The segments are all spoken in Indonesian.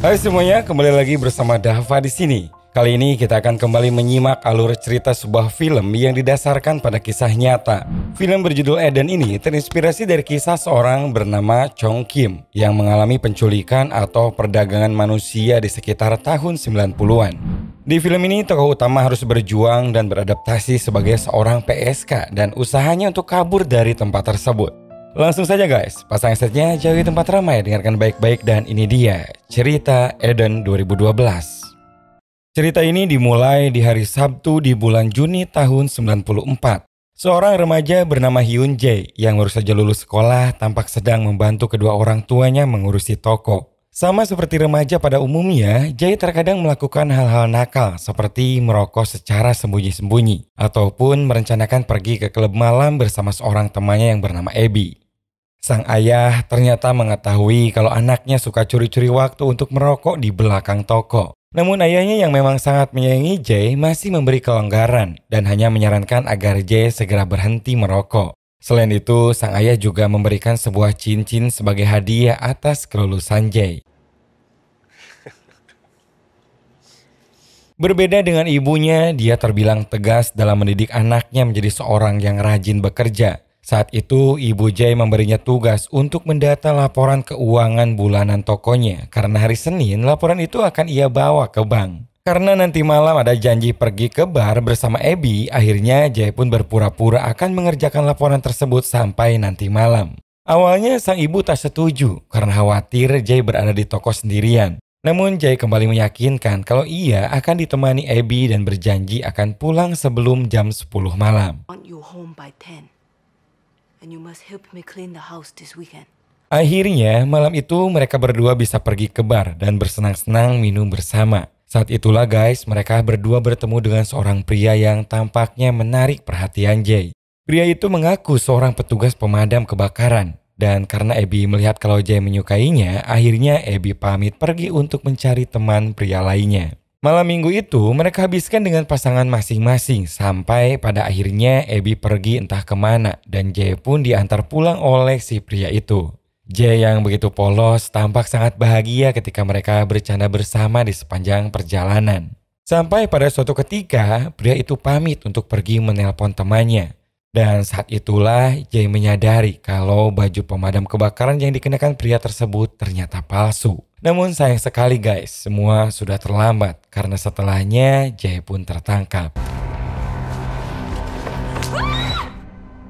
Hai semuanya, kembali lagi bersama Dava di sini. Kali ini kita akan kembali menyimak alur cerita sebuah film yang didasarkan pada kisah nyata. Film berjudul Eden ini terinspirasi dari kisah seorang bernama Chong Kim yang mengalami penculikan atau perdagangan manusia di sekitar tahun 90-an. Di film ini tokoh utama harus berjuang dan beradaptasi sebagai seorang PSK dan usahanya untuk kabur dari tempat tersebut. Langsung saja guys, pasang headsetnya jauhi tempat ramai, dengarkan baik-baik dan ini dia cerita Eden 2012. Cerita ini dimulai di hari Sabtu di bulan Juni tahun 94. Seorang remaja bernama Hyun Jae yang baru saja lulus sekolah tampak sedang membantu kedua orang tuanya mengurusi toko. Sama seperti remaja pada umumnya, Jae terkadang melakukan hal-hal nakal seperti merokok secara sembunyi-sembunyi ataupun merencanakan pergi ke klub malam bersama seorang temannya yang bernama Ebi. Sang ayah ternyata mengetahui kalau anaknya suka curi-curi waktu untuk merokok di belakang toko. Namun ayahnya yang memang sangat menyayangi Jay masih memberi kelonggaran dan hanya menyarankan agar Jay segera berhenti merokok. Selain itu, sang ayah juga memberikan sebuah cincin sebagai hadiah atas kelulusan Jay. Berbeda dengan ibunya, dia terbilang tegas dalam mendidik anaknya menjadi seorang yang rajin bekerja. Saat itu, Ibu Jai memberinya tugas untuk mendata laporan keuangan bulanan tokonya karena hari Senin laporan itu akan ia bawa ke bank. Karena nanti malam ada janji pergi ke bar bersama Ebi, akhirnya Jai pun berpura-pura akan mengerjakan laporan tersebut sampai nanti malam. Awalnya sang ibu tak setuju karena khawatir Jai berada di toko sendirian. Namun Jai kembali meyakinkan kalau ia akan ditemani Ebi dan berjanji akan pulang sebelum jam 10 malam. Akhirnya, malam itu mereka berdua bisa pergi ke bar dan bersenang-senang minum bersama. Saat itulah guys, mereka berdua bertemu dengan seorang pria yang tampaknya menarik perhatian Jay. Pria itu mengaku seorang petugas pemadam kebakaran. Dan karena Abby melihat kalau Jay menyukainya, akhirnya Abby pamit pergi untuk mencari teman pria lainnya. Malam minggu itu mereka habiskan dengan pasangan masing-masing sampai pada akhirnya Ebi pergi entah kemana dan Jay pun diantar pulang oleh si pria itu. Jay yang begitu polos tampak sangat bahagia ketika mereka bercanda bersama di sepanjang perjalanan. Sampai pada suatu ketika, pria itu pamit untuk pergi menelpon temannya. Dan saat itulah Jay menyadari kalau baju pemadam kebakaran yang dikenakan pria tersebut ternyata palsu. Namun sayang sekali guys, semua sudah terlambat karena setelahnya Jay pun tertangkap.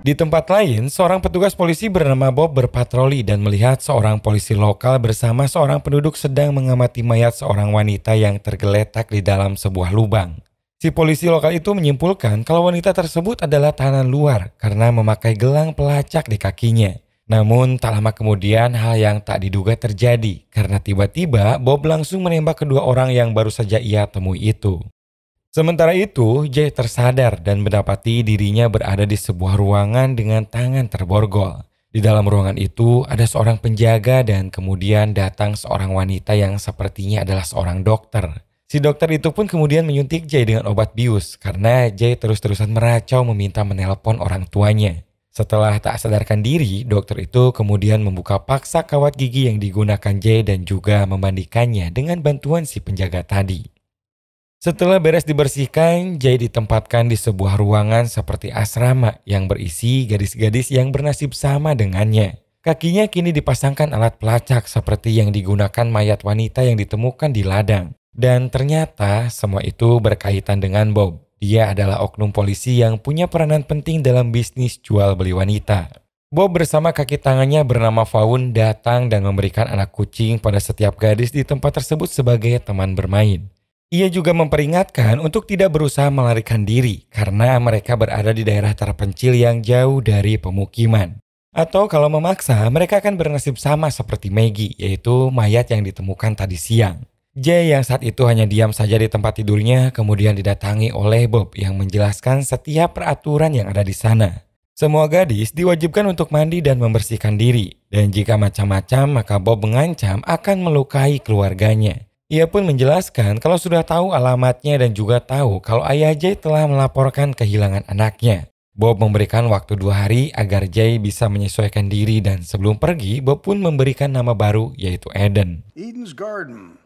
Di tempat lain, seorang petugas polisi bernama Bob berpatroli dan melihat seorang polisi lokal bersama seorang penduduk sedang mengamati mayat seorang wanita yang tergeletak di dalam sebuah lubang. Si polisi lokal itu menyimpulkan kalau wanita tersebut adalah tahanan luar karena memakai gelang pelacak di kakinya. Namun tak lama kemudian hal yang tak diduga terjadi karena tiba-tiba Bob langsung menembak kedua orang yang baru saja ia temui itu. Sementara itu, Jay tersadar dan mendapati dirinya berada di sebuah ruangan dengan tangan terborgol. Di dalam ruangan itu ada seorang penjaga dan kemudian datang seorang wanita yang sepertinya adalah seorang dokter. Si dokter itu pun kemudian menyuntik Jay dengan obat bius karena Jay terus-terusan meracau meminta menelpon orang tuanya. Setelah tak sadarkan diri, dokter itu kemudian membuka paksa kawat gigi yang digunakan J dan juga memandikannya dengan bantuan si penjaga tadi. Setelah beres dibersihkan, Jay ditempatkan di sebuah ruangan seperti asrama yang berisi gadis-gadis yang bernasib sama dengannya. Kakinya kini dipasangkan alat pelacak seperti yang digunakan mayat wanita yang ditemukan di ladang. Dan ternyata semua itu berkaitan dengan Bob. Dia adalah oknum polisi yang punya peranan penting dalam bisnis jual beli wanita. Bob bersama kaki tangannya bernama Faun datang dan memberikan anak kucing pada setiap gadis di tempat tersebut sebagai teman bermain. Ia juga memperingatkan untuk tidak berusaha melarikan diri karena mereka berada di daerah terpencil yang jauh dari pemukiman. Atau kalau memaksa, mereka akan bernasib sama seperti Maggie, yaitu mayat yang ditemukan tadi siang. Jay yang saat itu hanya diam saja di tempat tidurnya kemudian didatangi oleh Bob yang menjelaskan setiap peraturan yang ada di sana. Semua gadis diwajibkan untuk mandi dan membersihkan diri, dan jika macam-macam maka Bob mengancam akan melukai keluarganya. Ia pun menjelaskan kalau sudah tahu alamatnya dan juga tahu kalau ayah Jay telah melaporkan kehilangan anaknya. Bob memberikan waktu dua hari agar Jay bisa menyesuaikan diri dan sebelum pergi, Bob pun memberikan nama baru yaitu Eden. Eden's Garden.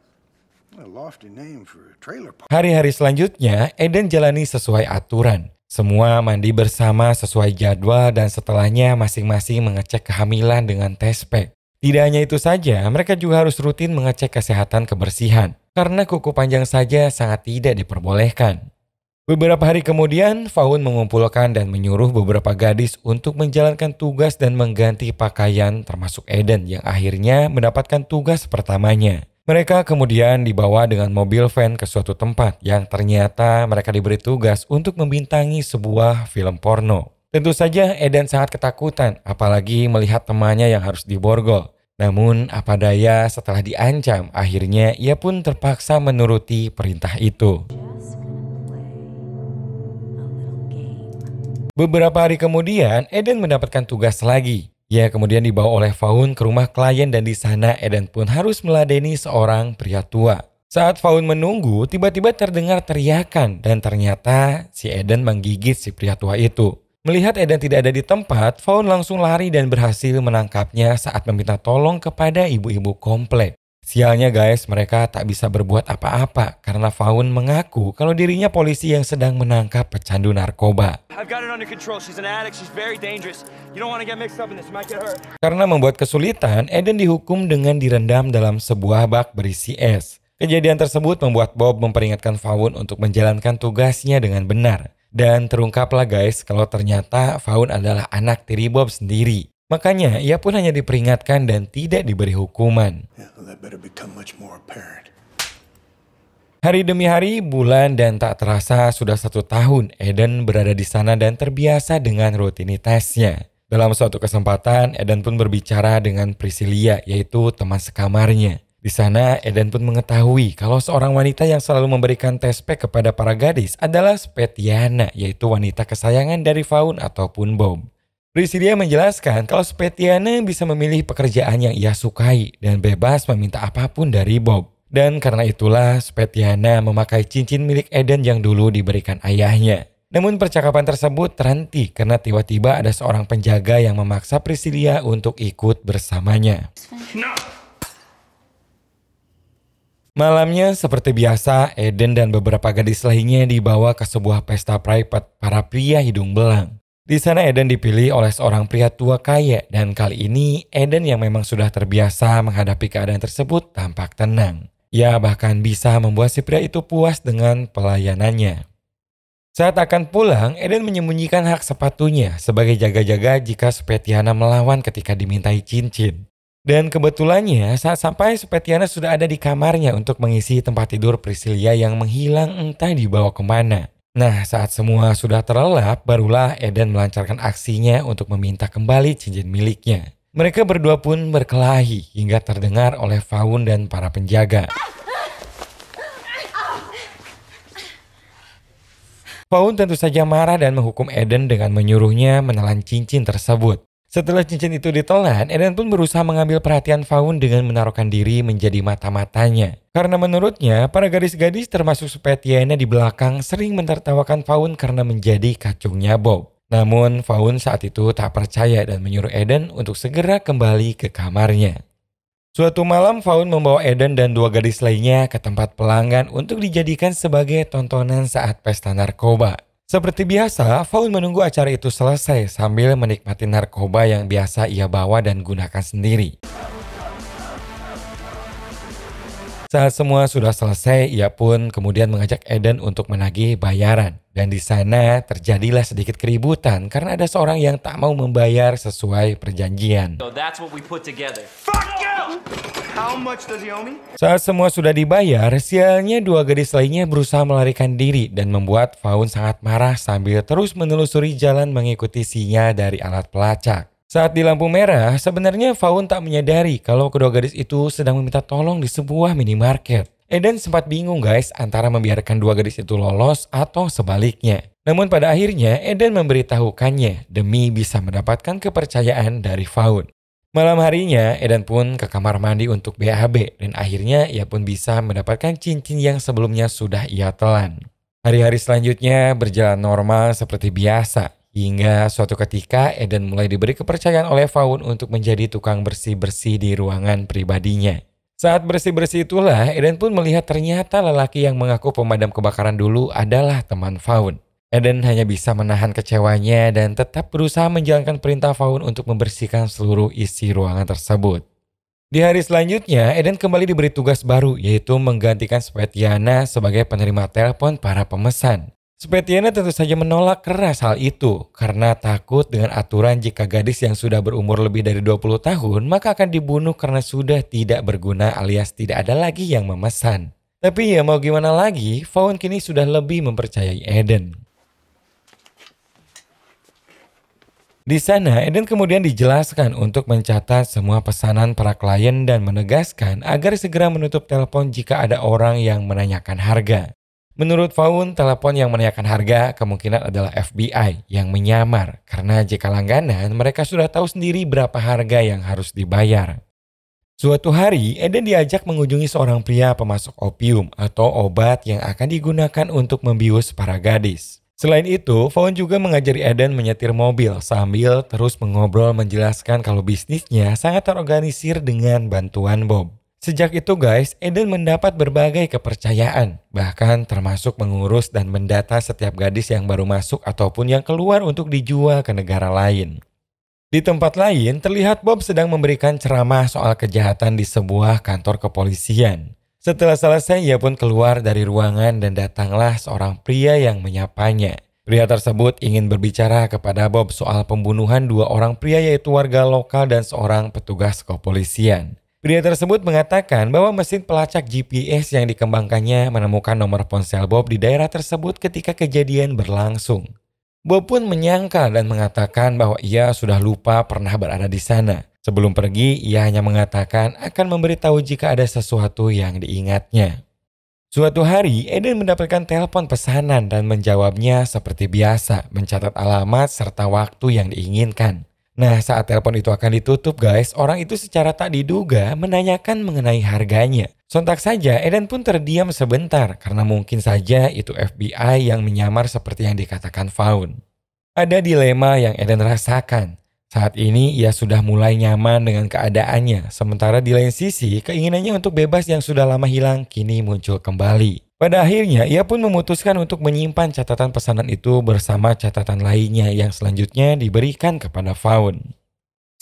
Hari-hari selanjutnya, Eden jalani sesuai aturan. Semua mandi bersama sesuai jadwal dan setelahnya masing-masing mengecek kehamilan dengan tespek. Tidak hanya itu saja, mereka juga harus rutin mengecek kesehatan kebersihan karena kuku panjang saja sangat tidak diperbolehkan. Beberapa hari kemudian, Faun mengumpulkan dan menyuruh beberapa gadis untuk menjalankan tugas dan mengganti pakaian termasuk Eden yang akhirnya mendapatkan tugas pertamanya. Mereka kemudian dibawa dengan mobil van ke suatu tempat yang ternyata mereka diberi tugas untuk membintangi sebuah film porno. Tentu saja Eden sangat ketakutan apalagi melihat temannya yang harus diborgol. Namun apa daya setelah diancam akhirnya ia pun terpaksa menuruti perintah itu. Beberapa hari kemudian Eden mendapatkan tugas lagi ia ya, kemudian dibawa oleh Faun ke rumah klien dan di sana Eden pun harus meladeni seorang pria tua. Saat Faun menunggu, tiba-tiba terdengar teriakan dan ternyata si Eden menggigit si pria tua itu. Melihat Eden tidak ada di tempat, Faun langsung lari dan berhasil menangkapnya saat meminta tolong kepada ibu-ibu komplek. Sialnya guys, mereka tak bisa berbuat apa-apa karena Faun mengaku kalau dirinya polisi yang sedang menangkap pecandu narkoba. Karena membuat kesulitan, Eden dihukum dengan direndam dalam sebuah bak berisi es. Kejadian tersebut membuat Bob memperingatkan Faun untuk menjalankan tugasnya dengan benar. Dan terungkaplah guys kalau ternyata Faun adalah anak tiri Bob sendiri. Makanya ia pun hanya diperingatkan dan tidak diberi hukuman. Hari demi hari, bulan dan tak terasa sudah satu tahun Eden berada di sana dan terbiasa dengan rutinitasnya. Dalam suatu kesempatan, Eden pun berbicara dengan Priscilia, yaitu teman sekamarnya. Di sana, Eden pun mengetahui kalau seorang wanita yang selalu memberikan tespek kepada para gadis adalah Spetiana, yaitu wanita kesayangan dari Faun ataupun Bob. Prisidia menjelaskan kalau Spetiana bisa memilih pekerjaan yang ia sukai dan bebas meminta apapun dari Bob. Dan karena itulah Spetiana memakai cincin milik Eden yang dulu diberikan ayahnya. Namun percakapan tersebut terhenti karena tiba-tiba ada seorang penjaga yang memaksa Priscilia untuk ikut bersamanya. Malamnya seperti biasa, Eden dan beberapa gadis lainnya dibawa ke sebuah pesta private para pria hidung belang. Di sana Eden dipilih oleh seorang pria tua kaya dan kali ini Eden yang memang sudah terbiasa menghadapi keadaan tersebut tampak tenang. Ia bahkan bisa membuat si pria itu puas dengan pelayanannya. Saat akan pulang, Eden menyembunyikan hak sepatunya sebagai jaga-jaga jika Spetiana melawan ketika dimintai cincin. Dan kebetulannya saat sampai Spetiana sudah ada di kamarnya untuk mengisi tempat tidur Priscilia yang menghilang entah dibawa kemana. Nah, saat semua sudah terlelap, barulah Eden melancarkan aksinya untuk meminta kembali cincin miliknya. Mereka berdua pun berkelahi hingga terdengar oleh Faun dan para penjaga. Faun tentu saja marah dan menghukum Eden dengan menyuruhnya menelan cincin tersebut. Setelah cincin itu ditelan, Eden pun berusaha mengambil perhatian Faun dengan menaruhkan diri menjadi mata-matanya. Karena menurutnya, para gadis-gadis termasuk Spetiana di belakang sering menertawakan Faun karena menjadi kacungnya Bob. Namun, Faun saat itu tak percaya dan menyuruh Eden untuk segera kembali ke kamarnya. Suatu malam, Faun membawa Eden dan dua gadis lainnya ke tempat pelanggan untuk dijadikan sebagai tontonan saat pesta narkoba. Seperti biasa, Faun menunggu acara itu selesai sambil menikmati narkoba yang biasa ia bawa dan gunakan sendiri. Saat semua sudah selesai, ia pun kemudian mengajak Eden untuk menagih bayaran. Dan di sana terjadilah sedikit keributan karena ada seorang yang tak mau membayar sesuai perjanjian. So Saat semua sudah dibayar, sialnya dua gadis lainnya berusaha melarikan diri dan membuat Faun sangat marah sambil terus menelusuri jalan mengikuti sinyal dari alat pelacak. Saat di lampu merah, sebenarnya Faun tak menyadari kalau kedua gadis itu sedang meminta tolong di sebuah minimarket. Eden sempat bingung guys antara membiarkan dua gadis itu lolos atau sebaliknya. Namun pada akhirnya Eden memberitahukannya demi bisa mendapatkan kepercayaan dari Faun. Malam harinya Eden pun ke kamar mandi untuk BAB dan akhirnya ia pun bisa mendapatkan cincin yang sebelumnya sudah ia telan. Hari-hari selanjutnya berjalan normal seperti biasa. Hingga suatu ketika Eden mulai diberi kepercayaan oleh Faun untuk menjadi tukang bersih-bersih di ruangan pribadinya. Saat bersih-bersih itulah Eden pun melihat ternyata lelaki yang mengaku pemadam kebakaran dulu adalah teman Faun. Eden hanya bisa menahan kecewanya dan tetap berusaha menjalankan perintah Faun untuk membersihkan seluruh isi ruangan tersebut. Di hari selanjutnya, Eden kembali diberi tugas baru, yaitu menggantikan Svetiana sebagai penerima telepon para pemesan. Spetiana tentu saja menolak keras hal itu karena takut dengan aturan jika gadis yang sudah berumur lebih dari 20 tahun maka akan dibunuh karena sudah tidak berguna alias tidak ada lagi yang memesan. Tapi ya mau gimana lagi, Fawn kini sudah lebih mempercayai Eden. Di sana, Eden kemudian dijelaskan untuk mencatat semua pesanan para klien dan menegaskan agar segera menutup telepon jika ada orang yang menanyakan harga. Menurut Faun, telepon yang menaikkan harga kemungkinan adalah FBI yang menyamar karena jika langganan mereka sudah tahu sendiri berapa harga yang harus dibayar. Suatu hari, Eden diajak mengunjungi seorang pria pemasok opium atau obat yang akan digunakan untuk membius para gadis. Selain itu, Faun juga mengajari Eden menyetir mobil sambil terus mengobrol menjelaskan kalau bisnisnya sangat terorganisir dengan bantuan Bob. Sejak itu guys, Eden mendapat berbagai kepercayaan, bahkan termasuk mengurus dan mendata setiap gadis yang baru masuk ataupun yang keluar untuk dijual ke negara lain. Di tempat lain, terlihat Bob sedang memberikan ceramah soal kejahatan di sebuah kantor kepolisian. Setelah selesai, ia pun keluar dari ruangan dan datanglah seorang pria yang menyapanya. Pria tersebut ingin berbicara kepada Bob soal pembunuhan dua orang pria yaitu warga lokal dan seorang petugas kepolisian. Pria tersebut mengatakan bahwa mesin pelacak GPS yang dikembangkannya menemukan nomor ponsel Bob di daerah tersebut ketika kejadian berlangsung. Bob pun menyangkal dan mengatakan bahwa ia sudah lupa pernah berada di sana. Sebelum pergi, ia hanya mengatakan akan memberitahu jika ada sesuatu yang diingatnya. Suatu hari, Eden mendapatkan telepon pesanan dan menjawabnya seperti biasa, mencatat alamat serta waktu yang diinginkan. Nah, saat telepon itu akan ditutup, guys, orang itu secara tak diduga menanyakan mengenai harganya. Sontak saja, Eden pun terdiam sebentar karena mungkin saja itu FBI yang menyamar seperti yang dikatakan Faun. Ada dilema yang Eden rasakan. Saat ini ia sudah mulai nyaman dengan keadaannya, sementara di lain sisi keinginannya untuk bebas yang sudah lama hilang kini muncul kembali. Pada akhirnya, ia pun memutuskan untuk menyimpan catatan pesanan itu bersama catatan lainnya yang selanjutnya diberikan kepada Faun.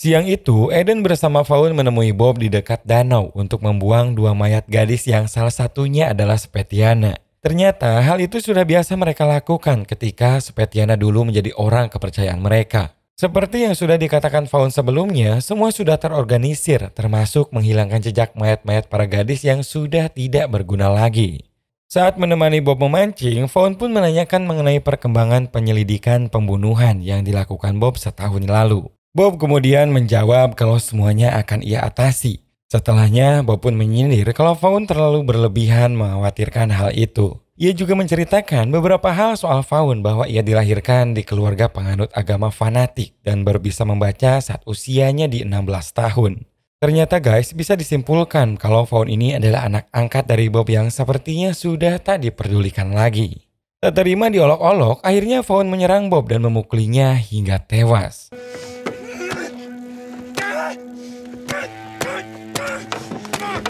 Siang itu, Eden bersama Faun menemui Bob di dekat danau untuk membuang dua mayat gadis yang salah satunya adalah Spetiana. Ternyata hal itu sudah biasa mereka lakukan ketika Spetiana dulu menjadi orang kepercayaan mereka. Seperti yang sudah dikatakan Faun sebelumnya, semua sudah terorganisir termasuk menghilangkan jejak mayat-mayat para gadis yang sudah tidak berguna lagi. Saat menemani Bob memancing, Vaughn pun menanyakan mengenai perkembangan penyelidikan pembunuhan yang dilakukan Bob setahun lalu. Bob kemudian menjawab kalau semuanya akan ia atasi. Setelahnya, Bob pun menyindir kalau Vaughn terlalu berlebihan mengkhawatirkan hal itu. Ia juga menceritakan beberapa hal soal Faun bahwa ia dilahirkan di keluarga penganut agama fanatik dan baru bisa membaca saat usianya di 16 tahun. Ternyata guys, bisa disimpulkan kalau Vaughn ini adalah anak angkat dari Bob yang sepertinya sudah tak diperdulikan lagi. Tak terima diolok-olok, akhirnya Vaughn menyerang Bob dan memukulinya hingga tewas.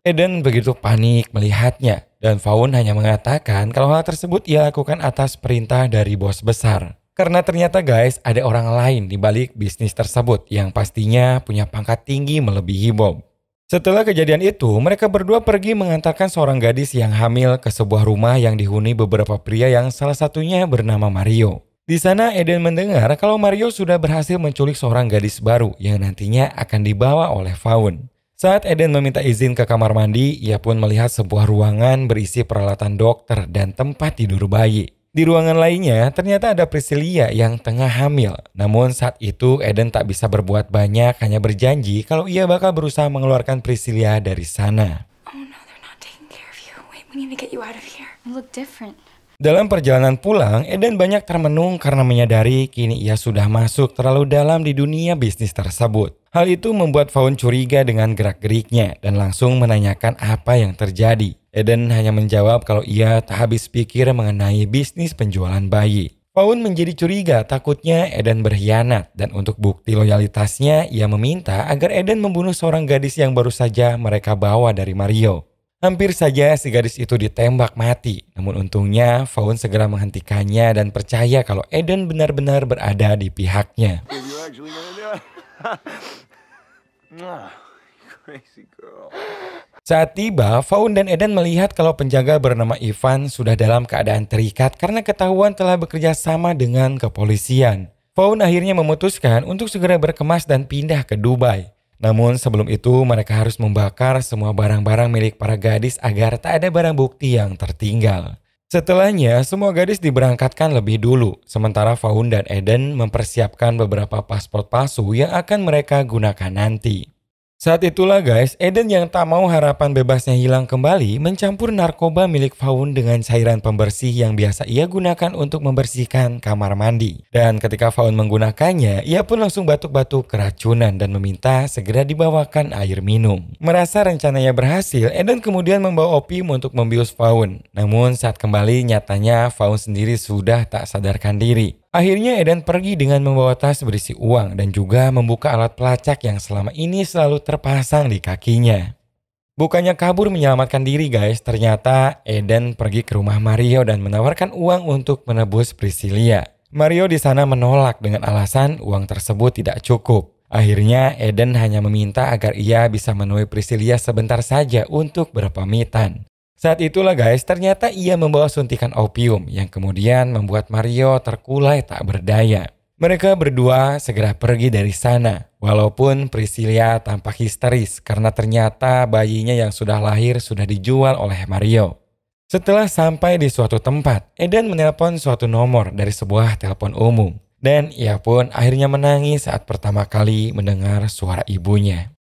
Eden begitu panik melihatnya, dan Vaughn hanya mengatakan kalau hal tersebut ia lakukan atas perintah dari bos besar. Karena ternyata guys, ada orang lain di balik bisnis tersebut yang pastinya punya pangkat tinggi melebihi Bob. Setelah kejadian itu, mereka berdua pergi mengantarkan seorang gadis yang hamil ke sebuah rumah yang dihuni beberapa pria yang salah satunya bernama Mario. Di sana Eden mendengar kalau Mario sudah berhasil menculik seorang gadis baru yang nantinya akan dibawa oleh Faun. Saat Eden meminta izin ke kamar mandi, ia pun melihat sebuah ruangan berisi peralatan dokter dan tempat tidur bayi. Di ruangan lainnya, ternyata ada Priscilia yang tengah hamil. Namun saat itu Eden tak bisa berbuat banyak, hanya berjanji kalau ia bakal berusaha mengeluarkan Priscilia dari sana. Oh, dalam perjalanan pulang, Eden banyak termenung karena menyadari kini ia sudah masuk terlalu dalam di dunia bisnis tersebut. Hal itu membuat Faun curiga dengan gerak-geriknya dan langsung menanyakan apa yang terjadi. Eden hanya menjawab kalau ia tak habis pikir mengenai bisnis penjualan bayi. Faun menjadi curiga, takutnya Eden berkhianat dan untuk bukti loyalitasnya ia meminta agar Eden membunuh seorang gadis yang baru saja mereka bawa dari Mario. Hampir saja si gadis itu ditembak mati, namun untungnya Faun segera menghentikannya dan percaya kalau Eden benar-benar berada di pihaknya. Crazy saat tiba, Faun dan Eden melihat kalau penjaga bernama Ivan sudah dalam keadaan terikat karena ketahuan telah bekerja sama dengan kepolisian. Faun akhirnya memutuskan untuk segera berkemas dan pindah ke Dubai. Namun sebelum itu mereka harus membakar semua barang-barang milik para gadis agar tak ada barang bukti yang tertinggal. Setelahnya, semua gadis diberangkatkan lebih dulu, sementara Faun dan Eden mempersiapkan beberapa paspor palsu yang akan mereka gunakan nanti. Saat itulah guys, Eden yang tak mau harapan bebasnya hilang kembali mencampur narkoba milik Faun dengan cairan pembersih yang biasa ia gunakan untuk membersihkan kamar mandi. Dan ketika Faun menggunakannya, ia pun langsung batuk-batuk keracunan dan meminta segera dibawakan air minum. Merasa rencananya berhasil, Eden kemudian membawa opium untuk membius Faun. Namun saat kembali nyatanya Faun sendiri sudah tak sadarkan diri. Akhirnya Eden pergi dengan membawa tas berisi uang dan juga membuka alat pelacak yang selama ini selalu terpasang di kakinya. Bukannya kabur menyelamatkan diri guys, ternyata Eden pergi ke rumah Mario dan menawarkan uang untuk menebus Priscilia. Mario di sana menolak dengan alasan uang tersebut tidak cukup. Akhirnya Eden hanya meminta agar ia bisa menemui Priscilia sebentar saja untuk berpamitan. Saat itulah guys, ternyata ia membawa suntikan opium yang kemudian membuat Mario terkulai tak berdaya. Mereka berdua segera pergi dari sana, walaupun Priscilla tampak histeris karena ternyata bayinya yang sudah lahir sudah dijual oleh Mario. Setelah sampai di suatu tempat, Eden menelpon suatu nomor dari sebuah telepon umum. Dan ia pun akhirnya menangis saat pertama kali mendengar suara ibunya.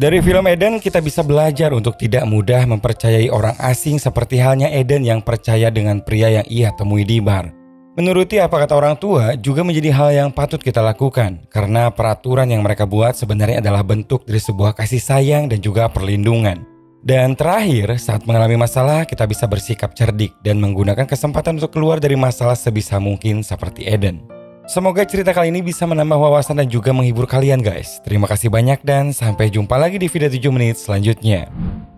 Dari film Eden kita bisa belajar untuk tidak mudah mempercayai orang asing seperti halnya Eden yang percaya dengan pria yang ia temui di bar. Menuruti apa kata orang tua juga menjadi hal yang patut kita lakukan karena peraturan yang mereka buat sebenarnya adalah bentuk dari sebuah kasih sayang dan juga perlindungan. Dan terakhir, saat mengalami masalah kita bisa bersikap cerdik dan menggunakan kesempatan untuk keluar dari masalah sebisa mungkin seperti Eden. Semoga cerita kali ini bisa menambah wawasan dan juga menghibur kalian guys. Terima kasih banyak dan sampai jumpa lagi di video 7 menit selanjutnya.